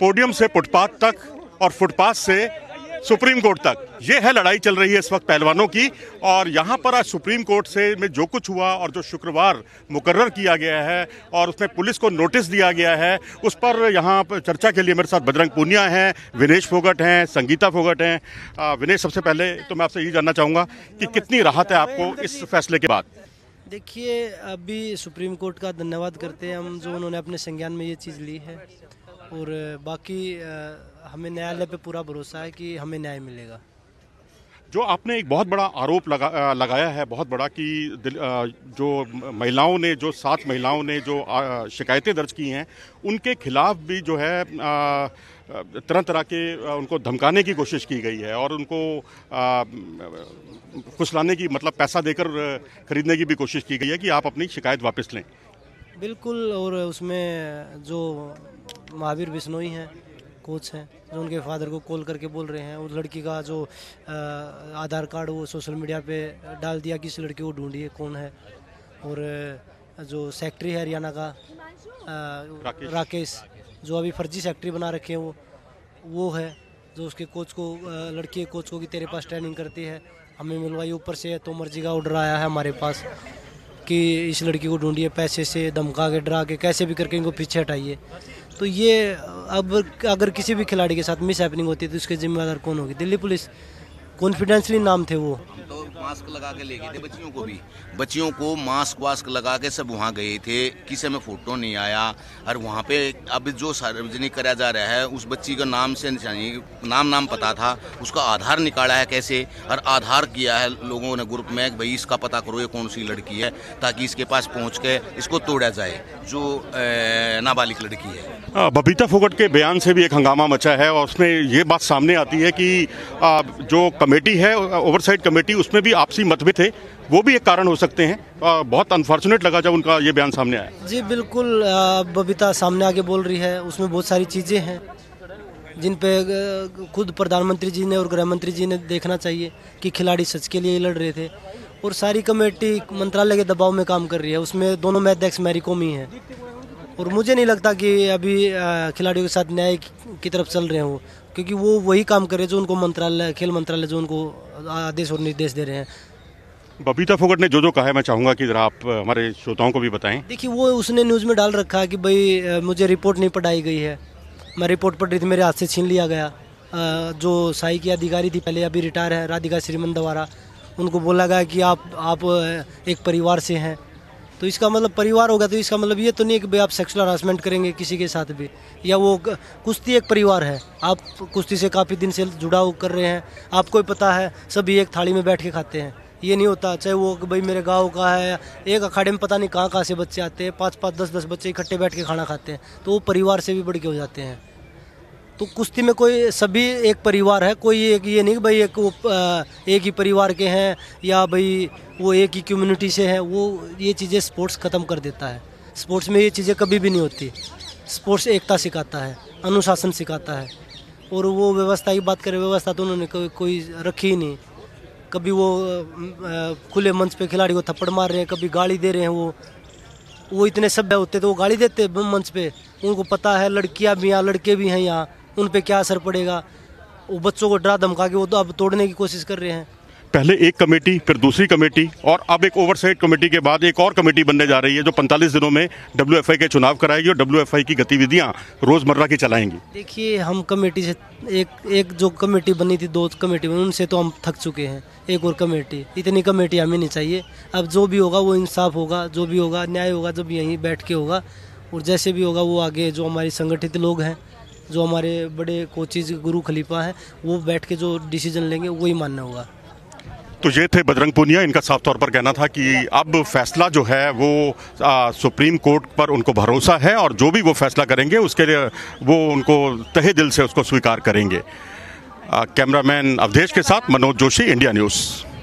podium से footpath तक और फुटपाथ से सुप्रीम कोर्ट तक ये है लड़ाई चल रही है इस वक्त पहलवानों की और यहाँ पर आज सुप्रीम कोर्ट से में जो कुछ हुआ और जो शुक्रवार मुकर्र किया गया है और उसमें पुलिस को नोटिस दिया गया है उस पर यहाँ पर चर्चा के लिए मेरे साथ बजरंग पूनिया हैं विनेश फोगट हैं संगीता फोगट हैं विनेश सबसे पहले तो मैं आपसे यही जानना चाहूँगा कि कितनी राहत है आपको इस फैसले के बाद देखिए अभी सुप्रीम कोर्ट का धन्यवाद करते हैं हम जो उन्होंने अपने संज्ञान में ये चीज़ ली है और बाकी हमें न्यायालय पे पूरा भरोसा है कि हमें न्याय मिलेगा जो आपने एक बहुत बड़ा आरोप लगा, लगाया है बहुत बड़ा कि जो महिलाओं ने जो सात महिलाओं ने जो शिकायतें दर्ज की हैं उनके खिलाफ भी जो है तरह तरह के उनको धमकाने की कोशिश की गई है और उनको लाने की मतलब पैसा देकर खरीदने की भी कोशिश की गई है कि आप अपनी शिकायत वापस लें बिल्कुल और उसमें जो महावीर बिश्नोई हैं कोच हैं जो उनके फादर को कॉल करके बोल रहे हैं और लड़की का जो आधार कार्ड वो सोशल मीडिया पे डाल दिया कि इस लड़की को ढूंढिए कौन है और जो सेक्रेटरी है हरियाणा का राकेश, राकेश जो अभी फर्जी सेक्रेटरी बना रखे हैं वो वो है जो उसके कोच को लड़की के कोच को कि तेरे पास ट्रेनिंग करती है हमें मिलवाई ऊपर से तो मर्जी का ऑर्डर आया है हमारे पास कि इस लड़की को ढूंढिए पैसे से धमका के डरा के कैसे भी करके इनको पीछे हटाइए तो ये अब अगर किसी भी खिलाड़ी के साथ मिस होती है तो उसके जिम्मेदार कौन होगी दिल्ली पुलिस कॉन्फिडेंसली नाम थे वो मास्क लगा के ले गए थे बच्चियों को भी बच्चियों को मास्क वास्क लगा के सब वहाँ गए थे किसी में फोटो नहीं आया और वहाँ पे अब जो सार्वजनिक करा जा रहा है उस बच्ची का नाम से नाम नाम पता था उसका आधार निकाला है कैसे और आधार किया है लोगों ने ग्रुप में भाई इसका पता करो ये कौन सी लड़की है ताकि इसके पास पहुँच के इसको तोड़ा जाए जो नाबालिग लड़की है बबीता फोगट के बयान से भी एक हंगामा मचा है और उसमें ये बात सामने आती है कि जो कमेटी है ओवरसाइड कमेटी उसमें भी आपसी मतभेद थे वो भी एक कारण हो सकते हैं आ, बहुत अनफॉर्चुनेट लगा जब उनका ये बयान सामने आया जी बिल्कुल बबीता सामने आके बोल रही है उसमें बहुत सारी चीज़ें हैं जिन पे खुद प्रधानमंत्री जी ने और गृह मंत्री जी ने देखना चाहिए कि खिलाड़ी सच के लिए लड़ रहे थे और सारी कमेटी मंत्रालय के दबाव में काम कर रही है उसमें दोनों में अध्यक्ष मैरी ही हैं और मुझे नहीं लगता कि अभी खिलाड़ियों के साथ न्याय की तरफ चल रहे हो क्योंकि वो वही काम करे जो उनको मंत्रालय खेल मंत्रालय जो उनको आदेश और निर्देश दे रहे हैं बबीता फोगट ने जो जो कहा है मैं चाहूँगा कि जरा आप हमारे श्रोताओं को भी बताएं देखिए वो उसने न्यूज़ में डाल रखा है कि भाई मुझे रिपोर्ट नहीं पढ़ाई गई है मैं रिपोर्ट पढ़ रही थी मेरे हाथ से छीन लिया गया जो साई की अधिकारी थी पहले अभी रिटायर है राधिका श्रीमन द्वारा उनको बोला गया कि आप आप एक परिवार से हैं तो इसका मतलब परिवार होगा तो इसका मतलब ये तो नहीं कि आप सेक्सुअल हरासमेंट करेंगे किसी के साथ भी या वो कुश्ती एक परिवार है आप कुश्ती से काफ़ी दिन से जुड़ाव कर रहे हैं आपको ही पता है सभी एक थाली में बैठ के खाते हैं ये नहीं होता चाहे वो भाई मेरे गांव का है एक अखाड़े में पता नहीं कहाँ कहाँ से बच्चे आते हैं पाँच पाँच दस दस बच्चे इकट्ठे बैठ के खाना खाते हैं तो वो परिवार से भी बढ़ के हो जाते हैं तो कुश्ती में कोई सभी एक परिवार है कोई एक ये नहीं भाई एक वो एक ही परिवार के हैं या भाई वो एक ही कम्युनिटी से हैं वो ये चीज़ें स्पोर्ट्स ख़त्म कर देता है स्पोर्ट्स में ये चीज़ें कभी भी नहीं होती स्पोर्ट्स एकता सिखाता है अनुशासन सिखाता है और वो व्यवस्था की बात करें व्यवस्था तो उन्होंने कोई, कोई रखी ही नहीं कभी वो खुले मंच पे खिलाड़ी को थप्पड़ मार रहे हैं कभी गाड़ी दे रहे हैं वो वो इतने सभ्य होते तो वो गाड़ी देते मंच पे उनको पता है लड़कियां भी यहाँ लड़के भी हैं यहाँ उन पर क्या असर पड़ेगा वो बच्चों को डरा धमका के वो तो अब तोड़ने की कोशिश कर रहे हैं पहले एक कमेटी फिर दूसरी कमेटी और अब एक ओवरसाइट कमेटी के बाद एक और कमेटी बनने जा रही है जो 45 दिनों में डब्ल्यू के चुनाव कराएगी और डब्ल्यू की गतिविधियां रोज़मर्रा की चलाएंगी देखिए हम कमेटी से एक एक जो कमेटी बनी थी दो कमेटी बनी उनसे तो हम थक चुके हैं एक और कमेटी इतनी कमेटी हमें नहीं चाहिए अब जो भी होगा वो इंसाफ होगा जो भी होगा न्याय होगा जब यहीं बैठ के होगा और जैसे भी होगा वो आगे जो हमारे संगठित लोग हैं जो हमारे बड़े कोचिज गुरु खलीफा हैं वो बैठ के जो डिसीजन लेंगे वही मानना होगा तो ये थे बजरंग पुनिया इनका साफ तौर पर कहना था कि अब फैसला जो है वो आ, सुप्रीम कोर्ट पर उनको भरोसा है और जो भी वो फैसला करेंगे उसके लिए वो उनको तहे दिल से उसको स्वीकार करेंगे कैमरामैन अवधेश के साथ मनोज जोशी इंडिया न्यूज़